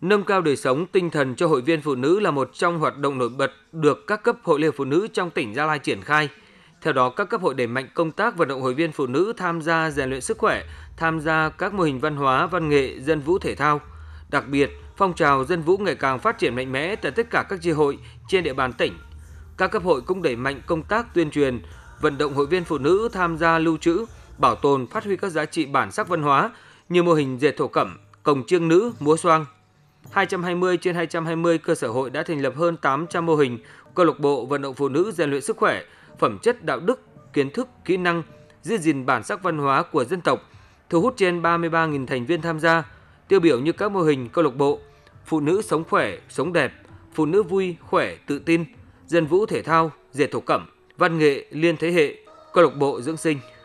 Nâng cao đời sống tinh thần cho hội viên phụ nữ là một trong hoạt động nổi bật được các cấp hội liên phụ nữ trong tỉnh Gia Lai triển khai. Theo đó, các cấp hội đẩy mạnh công tác vận động hội viên phụ nữ tham gia rèn luyện sức khỏe, tham gia các mô hình văn hóa, văn nghệ, dân vũ thể thao. Đặc biệt, phong trào dân vũ ngày càng phát triển mạnh mẽ tại tất cả các chi hội trên địa bàn tỉnh. Các cấp hội cũng đẩy mạnh công tác tuyên truyền, vận động hội viên phụ nữ tham gia lưu trữ, bảo tồn, phát huy các giá trị bản sắc văn hóa như mô hình dệt thổ cẩm, cồng chiêng nữ, múa xoang, 220 trên 220 cơ sở hội đã thành lập hơn 800 mô hình, câu lạc bộ vận động phụ nữ rèn luyện sức khỏe, phẩm chất đạo đức, kiến thức, kỹ năng, giữ gìn bản sắc văn hóa của dân tộc, thu hút trên 33.000 thành viên tham gia, tiêu biểu như các mô hình câu lạc bộ phụ nữ sống khỏe, sống đẹp, phụ nữ vui, khỏe, tự tin, dân vũ thể thao, dệt thổ cẩm, văn nghệ liên thế hệ, câu lạc bộ dưỡng sinh,